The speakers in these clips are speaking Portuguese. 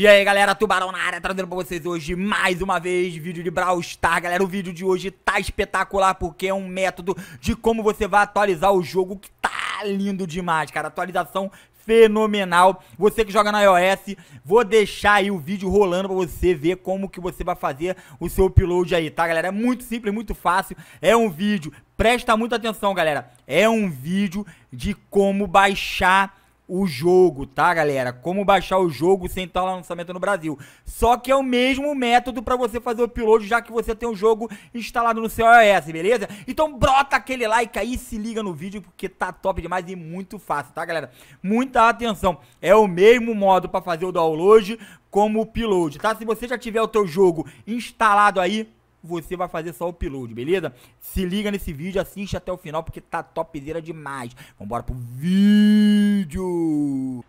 E aí galera, Tubarão na área, trazendo pra vocês hoje mais uma vez vídeo de Brawl Galera, o vídeo de hoje tá espetacular porque é um método de como você vai atualizar o jogo que tá lindo demais, cara Atualização fenomenal. Você que joga na iOS, vou deixar aí o vídeo rolando para você ver como que você vai fazer o seu upload aí, tá, galera? É muito simples, muito fácil. É um vídeo, presta muita atenção, galera. É um vídeo de como baixar o jogo, tá, galera? Como baixar o jogo sem estar lá no lançamento no Brasil. Só que é o mesmo método para você fazer o upload, já que você tem o jogo instalado no seu iOS, beleza? Então brota aquele like aí, se liga no vídeo, porque tá top demais e muito fácil, tá, galera? Muita atenção. É o mesmo modo para fazer o download como o upload, tá? Se você já tiver o teu jogo instalado aí, você vai fazer só o upload, beleza? Se liga nesse vídeo, assiste até o final, porque tá topzera demais. Vambora pro vídeo.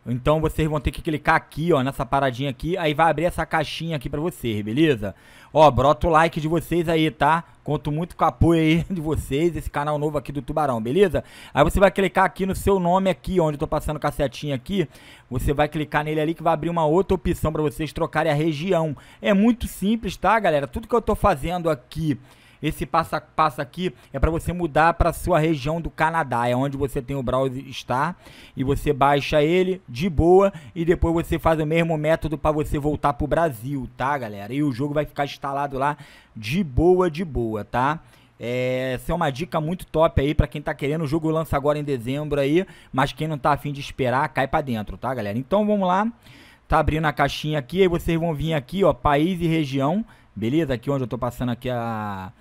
Então vocês vão ter que clicar aqui, ó, nessa paradinha aqui, aí vai abrir essa caixinha aqui pra vocês, beleza? Ó, brota o like de vocês aí, tá? Conto muito com o apoio aí de vocês, esse canal novo aqui do Tubarão, beleza? Aí você vai clicar aqui no seu nome aqui, onde eu tô passando com a setinha aqui. Você vai clicar nele ali que vai abrir uma outra opção para vocês trocarem a região. É muito simples, tá, galera? Tudo que eu tô fazendo aqui esse passo a passo aqui é para você mudar para sua região do Canadá, é onde você tem o browser está e você baixa ele de boa e depois você faz o mesmo método para você voltar pro Brasil, tá, galera? E o jogo vai ficar instalado lá de boa, de boa, tá? É, essa é uma dica muito top aí para quem tá querendo. O jogo lança agora em dezembro aí, mas quem não tá afim de esperar, cai para dentro, tá, galera? Então vamos lá. Tá abrindo a caixinha aqui, aí vocês vão vir aqui, ó, país e região, beleza? Aqui onde eu tô passando aqui a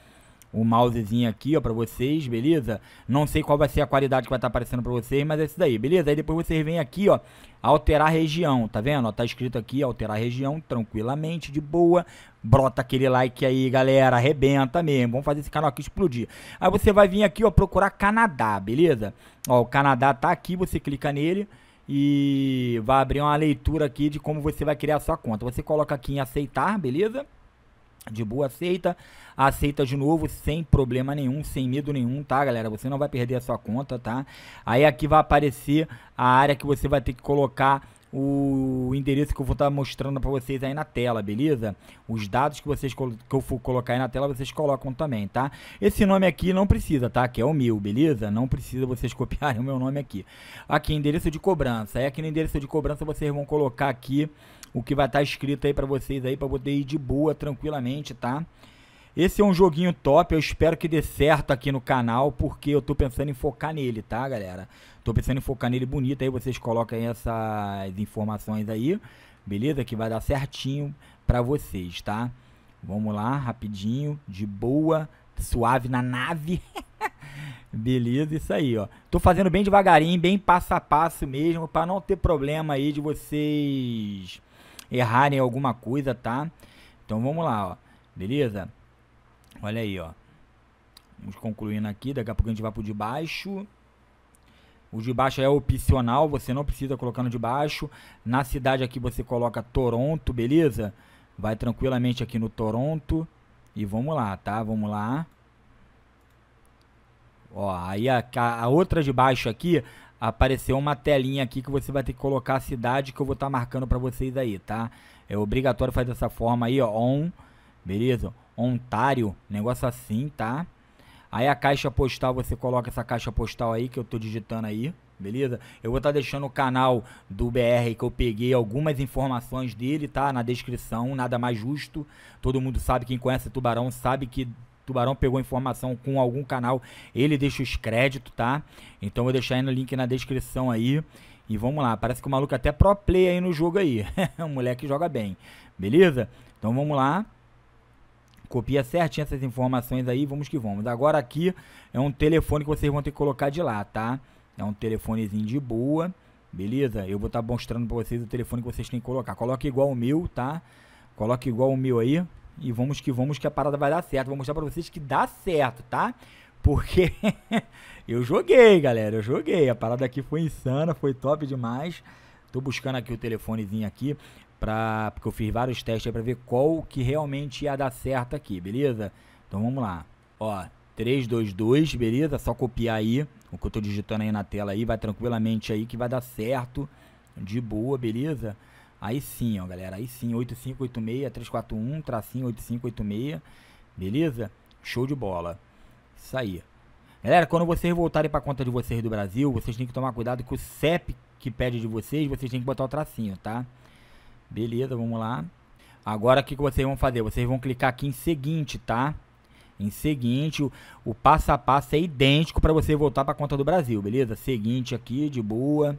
o mousezinho aqui, ó, pra vocês, beleza? Não sei qual vai ser a qualidade que vai estar tá aparecendo pra vocês, mas é isso daí, beleza? Aí depois vocês vêm aqui, ó, alterar região, tá vendo? Ó, tá escrito aqui, alterar região, tranquilamente, de boa. Brota aquele like aí, galera, arrebenta mesmo. Vamos fazer esse canal aqui explodir. Aí você vai vir aqui, ó, procurar Canadá, beleza? Ó, o Canadá tá aqui, você clica nele e vai abrir uma leitura aqui de como você vai criar a sua conta. Você coloca aqui em aceitar, beleza? de boa aceita, aceita de novo sem problema nenhum, sem medo nenhum, tá, galera? Você não vai perder a sua conta, tá? Aí aqui vai aparecer a área que você vai ter que colocar o endereço que eu vou estar tá mostrando para vocês aí na tela, beleza? Os dados que vocês que eu for colocar aí na tela, vocês colocam também, tá? Esse nome aqui não precisa, tá? Que é o meu, beleza? Não precisa vocês copiarem o meu nome aqui. Aqui, endereço de cobrança. Aí aqui no endereço de cobrança vocês vão colocar aqui o que vai estar tá escrito aí para vocês aí, para poder ir de boa, tranquilamente, tá? Esse é um joguinho top, eu espero que dê certo aqui no canal, porque eu tô pensando em focar nele, tá, galera? Tô pensando em focar nele bonito, aí vocês colocam essas informações aí, beleza? Que vai dar certinho para vocês, tá? Vamos lá, rapidinho, de boa, suave na nave. Beleza, isso aí, ó. Tô fazendo bem devagarinho, bem passo a passo mesmo, para não ter problema aí de vocês errarem alguma coisa, tá? Então vamos lá, ó. Beleza? Olha aí, ó. Vamos concluindo aqui. Daqui a pouco a gente vai pro de baixo. O de baixo é opcional, você não precisa colocar no de baixo. Na cidade aqui você coloca Toronto, beleza? Vai tranquilamente aqui no Toronto. E vamos lá, tá? Vamos lá. Ó, aí a, a outra de baixo aqui, apareceu uma telinha aqui que você vai ter que colocar a cidade que eu vou estar tá marcando para vocês aí, tá? É obrigatório fazer dessa forma aí, ó, on, beleza? Ontário, negócio assim, tá? Aí a caixa postal, você coloca essa caixa postal aí que eu tô digitando aí, beleza? Eu vou estar tá deixando o canal do BR que eu peguei algumas informações dele, tá? Na descrição, nada mais justo. Todo mundo sabe, quem conhece Tubarão sabe que Tubarão pegou informação com algum canal, ele deixa os créditos, tá? Então eu vou deixar aí no link na descrição aí. E vamos lá, parece que o maluco é até pro play aí no jogo aí. o moleque joga bem, beleza? Então vamos lá. Copia certinho essas informações aí, vamos que vamos. Agora aqui é um telefone que vocês vão ter que colocar de lá, tá? É um telefonezinho de boa, beleza? Eu vou estar tá mostrando pra vocês o telefone que vocês têm que colocar. Coloca igual o meu, tá? Coloca igual o meu aí. E vamos que vamos que a parada vai dar certo. Vou mostrar pra vocês que dá certo, tá? Porque eu joguei, galera. Eu joguei. A parada aqui foi insana, foi top demais. Tô buscando aqui o telefonezinho aqui. Pra, porque eu fiz vários testes aí pra ver qual que realmente ia dar certo aqui, beleza? Então vamos lá. Ó, 322, beleza? Só copiar aí o que eu tô digitando aí na tela aí. Vai tranquilamente aí que vai dar certo. De boa, beleza? Aí sim, ó, galera. Aí sim, 8586 341, tracinho 8586. Beleza? Show de bola. Isso aí. Galera, quando vocês voltarem para conta de vocês do Brasil, vocês têm que tomar cuidado que o CEP que pede de vocês, vocês têm que botar o tracinho, tá? Beleza, vamos lá. Agora o que, que vocês vão fazer? Vocês vão clicar aqui em seguinte, tá? Em seguinte, o, o passo a passo é idêntico para você voltar para conta do Brasil, beleza? Seguinte aqui, de boa.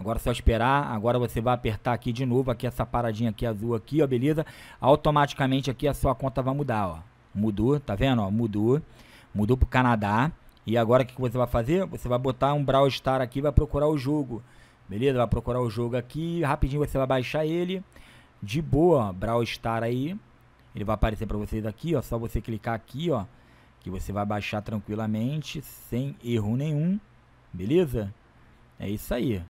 Agora é só esperar, agora você vai apertar aqui de novo, aqui essa paradinha aqui azul aqui, ó, beleza? Automaticamente aqui a sua conta vai mudar, ó. Mudou, tá vendo, ó? Mudou. Mudou pro Canadá. E agora o que você vai fazer? Você vai botar um Brawl Star aqui, vai procurar o jogo. Beleza? Vai procurar o jogo aqui, rapidinho você vai baixar ele. De boa, ó, Brawl Star aí. Ele vai aparecer para vocês aqui, ó, só você clicar aqui, ó, que você vai baixar tranquilamente, sem erro nenhum. Beleza? É isso aí.